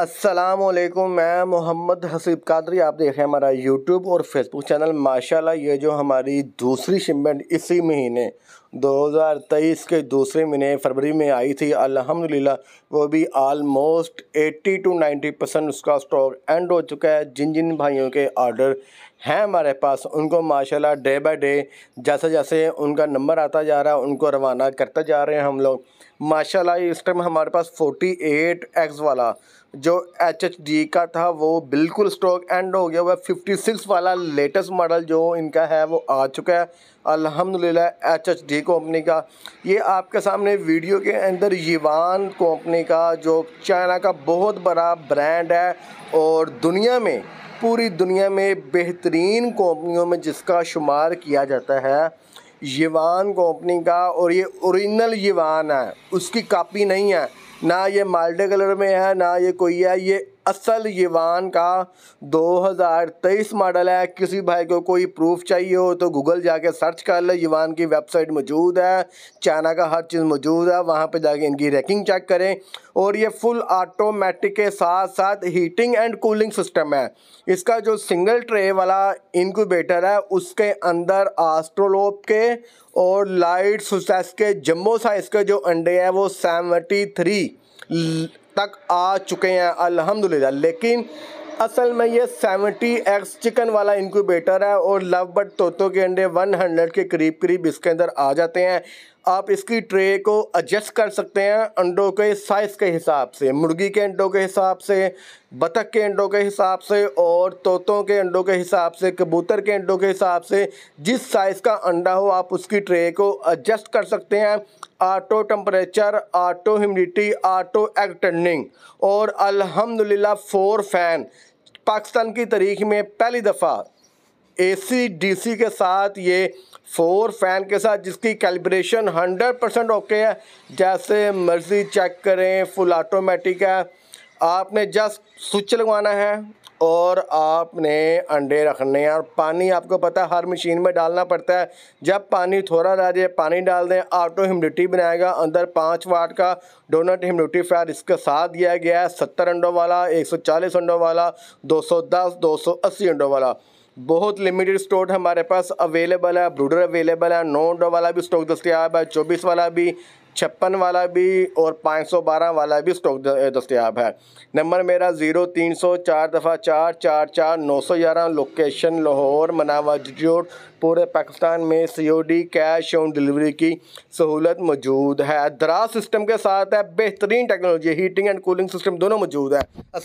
असलकुम मैं मोहम्मद हसीब कादरी आप देख रहे हैं हमारा यूट्यूब और फेसबुक चैनल माशाल्लाह ये जो हमारी दूसरी शिपमेंट इसी महीने 2023 के दूसरे महीने फरवरी में आई थी अल्हम्दुलिल्लाह वो भी आलमोस्ट 80 टू 90 परसेंट उसका स्टॉक एंड हो चुका है जिन जिन भाइयों के ऑर्डर हैं हमारे पास उनको माशाल्लाह डे बाय डे जैसे जैसे उनका नंबर आता जा रहा है उनको रवाना करते जा रहे हैं हम लोग माशाल्लाह इस टाइम हमारे पास 48 एक्स वाला जो एच एच डी का था वो बिल्कुल स्टॉक एंड हो गया वह फिफ्टी वाला लेटेस्ट मॉडल जो इनका है वो आ चुका है अल्हम्दुलिल्लाह एचएचडी कंपनी का ये आपके सामने वीडियो के अंदर यवान कंपनी का जो चाइना का बहुत बड़ा ब्रांड है और दुनिया में पूरी दुनिया में बेहतरीन कंपनियों में जिसका शुमार किया जाता है यवान कंपनी का और ये ओरिजिनल यवान है उसकी कापी नहीं है ना ये माल्टे कलर में है ना ये कोई है ये असल यवान का 2023 मॉडल है किसी भाई को कोई प्रूफ चाहिए हो तो गूगल जाके सर्च कर ले यवान की वेबसाइट मौजूद है चाइना का हर चीज़ मौजूद है वहाँ पे जाके इनकी रैकिंग चेक करें और ये फुल ऑटोमेटिक के साथ साथ हीटिंग एंड कूलिंग सिस्टम है इसका जो सिंगल ट्रे वाला इनक्यूबेटर है उसके अंदर आस्ट्रोलोप के और लाइट सुसेस के जम्बो साइज़ के जो अंडे हैं वो सेवेंटी थ्री तक आ चुके हैं अल्हम्दुलिल्लाह लेकिन असल में ये सेवेंटी एक्स चिकन वाला इनक्यूबेटर है और लव बट तोतों के अंडे 100 के करीब करीब इसके अंदर आ जाते हैं आप इसकी ट्रे को एडजस्ट कर सकते हैं अंडों के साइज़ के हिसाब से मुर्गी के अंडों के हिसाब से बतख के अंडों के हिसाब से और तोतों के अंडों के हिसाब से कबूतर के अंडों के हिसाब से जिस साइज़ का अंडा हो आप उसकी ट्रे को एडजस्ट कर सकते हैं auto temperature auto humidity auto egg turning और अल्हम्दुलिल्लाह फोर फैन पाकिस्तान की तारीख में पहली दफ़ा एसी डीसी के साथ ये फोर फैन के साथ जिसकी कैलिब्रेशन 100 परसेंट ओके है जैसे मर्ज़ी चेक करें फुल ऑटोमेटिक है आपने जस्ट स्विच लगवाना है और आपने अंडे रखने हैं और पानी आपको पता है हर मशीन में डालना पड़ता है जब पानी थोड़ा रह जाए पानी डाल दें ऑटो ह्यूमिडिटी बनाएगा अंदर पाँच वाट का डोनट फैर इसके साथ दिया गया है सत्तर अंडों वाला एक सौ चालीस अंडों वाला दो सौ दस दो सौ अस्सी अंडों वाला बहुत लिमिटेड स्टॉक हमारे पास अवेलेबल है ब्रूडर अवेलेबल है नौ अंडों वाला भी स्टॉक दस्तियाब है चौबीस वाला भी छप्पन वाला भी और 512 वाला भी स्टॉक दस्तियाब है नंबर मेरा ज़ीरो तीन सौ चार दफ़ा चार चार चार नौ सौ ग्यारह लोकेशन लाहौर मनावा जोड पूरे पाकिस्तान में सीओडी कैश ऑन डिलीवरी की सहूलत मौजूद है दराज सिस्टम के साथ है बेहतरीन technology heating and cooling system दोनों मौजूद है